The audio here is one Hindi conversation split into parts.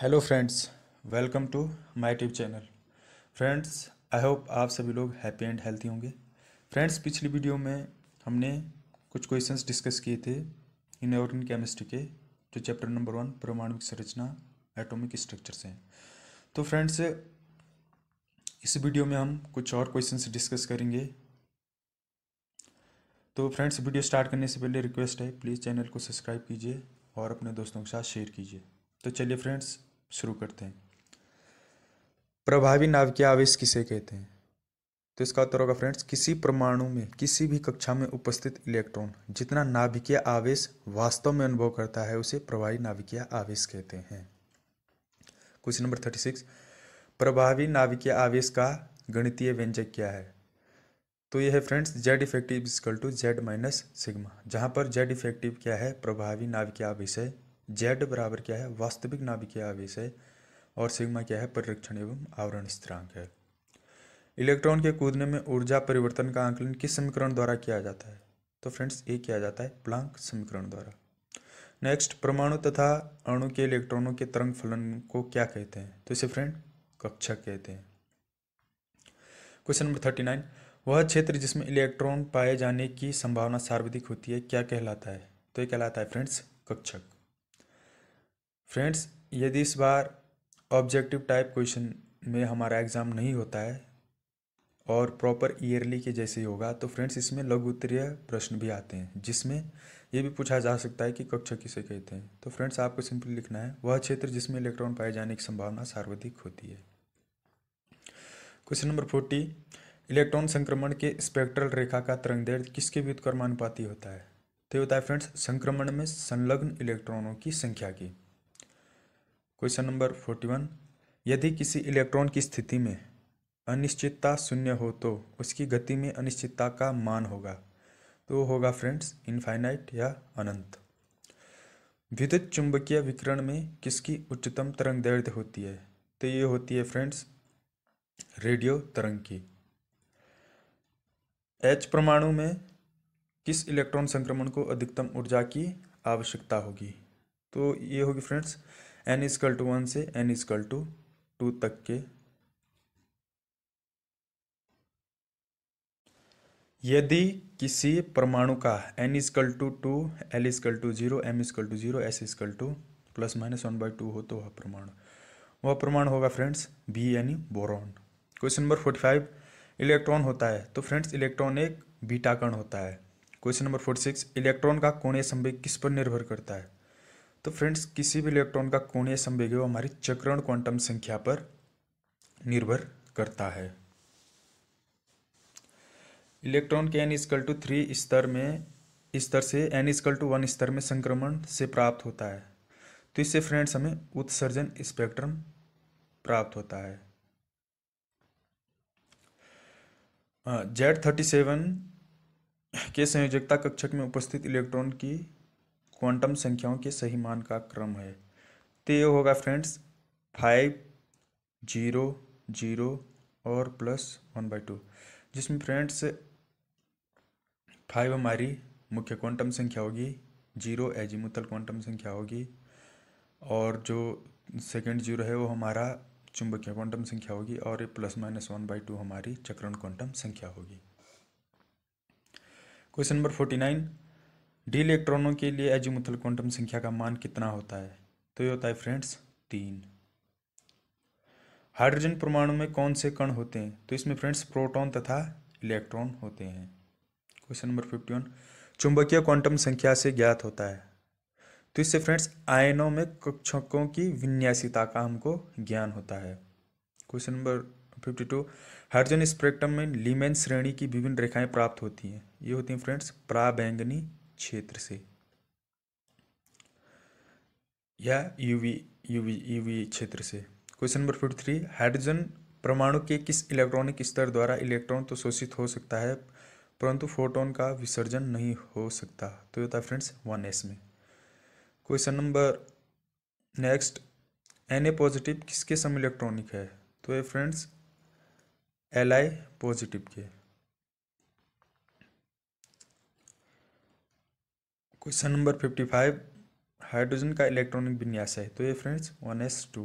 hello friends welcome to my tube channel friends I hope आप सभी लोग हैप्पी एंड हेल्थी होंगे फ्रेंड्स पिछली वीडियो में हमने कुछ क्वेश्चंस डिस्कस किए थे इन इनऑर्गेन केमिस्ट्री के जो चैप्टर नंबर वन परमाणु संरचना एटॉमिक स्ट्रक्चर से हैं तो फ्रेंड्स इस वीडियो में हम कुछ और क्वेश्चन डिस्कस करेंगे तो फ्रेंड्स वीडियो स्टार्ट करने से पहले रिक्वेस्ट है प्लीज़ चैनल को सब्सक्राइब कीजिए और अपने दोस्तों के साथ शेयर कीजिए तो चलिए फ्रेंड्स शुरू करते हैं प्रभावी नाभिकीय आवेश किसे कहते हैं तो इसका उत्तर होगा फ्रेंड्स किसी परमाणु में किसी भी कक्षा में उपस्थित इलेक्ट्रॉन जितना नाभिकीय आवेश वास्तव में अनुभव करता है उसे प्रभावी नाभिकीय आवेश कहते हैं क्वेश्चन नंबर थर्टी सिक्स प्रभावी नाभिकीय आवेश का गणितीय व्यंजक क्या है तो यह है friends Z effective equal to Z minus sigma जहां पर जेड इफेक्टिव क्या है प्रभावी नाभिकीय आवेश है जेड बराबर क्या है वास्तविक नाभिकीय आवेश है और सिग्मा क्या है परिरक्षण एवं आवरण स्थिरांक है इलेक्ट्रॉन के कूदने में ऊर्जा परिवर्तन का आंकलन किस समीकरण द्वारा किया जाता है तो फ्रेंड्स ये किया जाता है प्लांक समीकरण द्वारा नेक्स्ट परमाणु तथा अणु के इलेक्ट्रॉनों के तरंग फलन को क्या कहते हैं तो इसे फ्रेंड कक्षक कहते हैं क्वेश्चन नंबर थर्टी नाइन वह क्षेत्र जिसमें इलेक्ट्रॉन पाए जाने की संभावना सर्वाधिक होती है क्या कहलाता है तो ये कहलाता है फ्रेंड्स कक्षक फ्रेंड्स यदि इस बार ऑब्जेक्टिव टाइप क्वेश्चन में हमारा एग्ज़ाम नहीं होता है और प्रॉपर ईयरली के जैसे ही होगा तो फ्रेंड्स इसमें लघु उत्तरीय प्रश्न भी आते हैं जिसमें ये भी पूछा जा सकता है कि कक्षा किसे कहते हैं तो फ्रेंड्स आपको सिंपली लिखना है वह क्षेत्र जिसमें इलेक्ट्रॉन पाए जाने की संभावना सर्वाधिक होती है क्वेश्चन नंबर फोर्टी इलेक्ट्रॉन संक्रमण के स्पेक्ट्रल रेखा का तरंग तरंगदैर्घ्य किसके व्युत्कर्मानुपाती होता है तो होता है फ्रेंड्स संक्रमण में संलग्न इलेक्ट्रॉनों की संख्या की क्वेश्चन नंबर फोर्टी वन यदि किसी इलेक्ट्रॉन की स्थिति में अनिश्चितता शून्य हो तो उसकी गति में अनिश्चितता का मान होगा तो होगा फ्रेंड्स इनफाइनाइट या अनंत विद्युत चुंबकीय विकरण में किसकी उच्चतम तरंग दैर्ध्य होती है तो ये होती है फ्रेंड्स रेडियो तरंग की एच परमाणु में किस इलेक्ट्रॉन संक्रमण को अधिकतम ऊर्जा की आवश्यकता होगी तो ये होगी friends N equal to one से एन इजकल टू टू तक के यदि किसी परमाणु का N equal to two L equal to zero M equal to zero S equal to plus minus one by two हो तो वह परमाणु वह प्रमाण होगा फ्रेंड्स बी यानी boron question number forty five electron होता है तो फ्रेंड्स इलेक्ट्रॉन एक कण होता है question number forty six electron का कोणीय संवेग किस पर निर्भर करता है तो फ्रेंड्स किसी भी इलेक्ट्रॉन का कोणीय संवेग हमारी चक्रण क्वांटम संख्या पर निर्भर करता है इलेक्ट्रॉन के एन इजकल टू थ्री स्तर में स्तर से एन इजकल टू वन स्तर में संक्रमण से प्राप्त होता है तो इससे फ्रेंड्स हमें उत्सर्जन स्पेक्ट्रम प्राप्त होता है जेड थर्टी सेवन के संयोजकता कक्षक में उपस्थित इलेक्ट्रॉन की क्वांटम संख्याओं के सही मान का क्रम है तो ये होगा फ्रेंड्स फाइव जीरो जीरो और प्लस वन बाई टू जिसमें फ्रेंड्स फाइव हमारी मुख्य क्वांटम संख्या होगी जीरो एजिमुतल क्वांटम संख्या होगी और जो सेकंड जीरो है वो हमारा चुंबकीय क्वांटम संख्या होगी और ये plus minus one by two हमारी चक्रण क्वांटम संख्या होगी question number forty nine D इलेक्ट्रॉनों के लिए एजीमुथल क्वांटम संख्या का मान कितना होता है तो ये होता है फ्रेंड्स तीन हाइड्रोजन परमाणु में कौन से कण होते हैं तो इसमें फ्रेंड्स प्रोटॉन तथा इलेक्ट्रॉन होते हैं क्वेश्चन नंबर फिफ्टी चुंबकीय क्वांटम संख्या से ज्ञात होता है तो इससे फ्रेंड्स आयनों में कक्षकों की विन्यासिता का हमको ज्ञान होता है question number fifty two hydrogen spectrum में लीमेन श्रेणी की विभिन्न रेखाएं प्राप्त होती हैं ये होती हैं फ्रेंड्स प्राबैंगनी क्षेत्र से या यूवी यूवी यूवी क्षेत्र से question number fifty three hydrogen परमाणु के किस इलेक्ट्रॉनिक स्तर द्वारा इलेक्ट्रॉन तो शोषित हो सकता है परंतु फोटोन का विसर्जन नहीं हो सकता तो ये था फ्रेंड्स वन एस में question number next N A positive किसके सम इलेक्ट्रॉनिक है तो ये फ्रेंड्स एल आई पॉजिटिव के question number fifty five hydrogen का इलेक्ट्रॉनिक विन्यास है तो ये फ्रेंड्स वन एस टू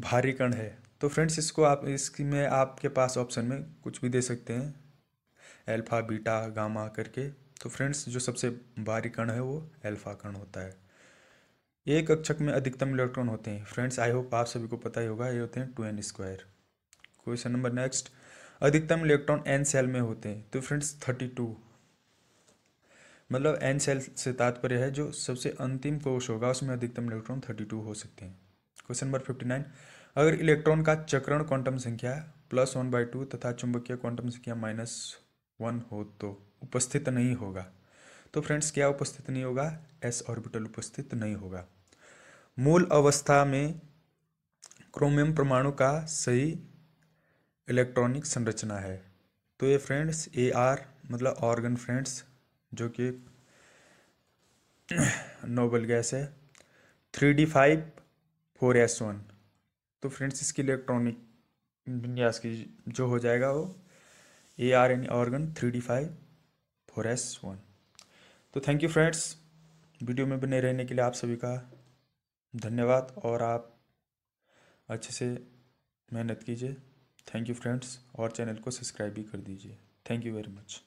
भारी कण है तो फ्रेंड्स इसको आप इसकी में आपके पास ऑप्शन में कुछ भी दे सकते हैं अल्फा बीटा गामा करके तो फ्रेंड्स जो सबसे भारी कण है वो अल्फा कण होता है एक कक्षक में अधिकतम इलेक्ट्रॉन होते हैं फ्रेंड्स आई होप आप सभी को पता ही होगा ये होते हैं two N square question number next अधिकतम इलेक्ट्रॉन एन सेल में होते हैं तो फ्रेंड्स थर्टी टू मतलब एन सेल से तात्पर्य है जो सबसे अंतिम कोश होगा उसमें अधिकतम इलेक्ट्रॉन थर्टी टू हो सकते हैं क्वेश्चन नंबर फिफ्टी नाइन अगर इलेक्ट्रॉन का चक्रण क्वांटम संख्या प्लस वन बाई टू तथा चुंबकीय क्वांटम संख्या माइनस वन हो तो उपस्थित नहीं होगा तो फ्रेंड्स क्या उपस्थित नहीं होगा एस ऑर्बिटल उपस्थित नहीं होगा मूल अवस्था में क्रोमियम परमाणु का सही इलेक्ट्रॉनिक संरचना है तो ये फ्रेंड्स ए आर मतलब ऑर्गन फ्रेंड्स जो कि नोबल गैस है three D five four S one तो फ्रेंड्स इसकी इलेक्ट्रॉनिक विन्यास की जो हो जाएगा वो A R N argon three D five four S one तो थैंक यू फ्रेंड्स वीडियो में बने रहने के लिए आप सभी का धन्यवाद और आप अच्छे से मेहनत कीजिए थैंक यू फ्रेंड्स और चैनल को सब्सक्राइब भी कर दीजिए थैंक यू वेरी मच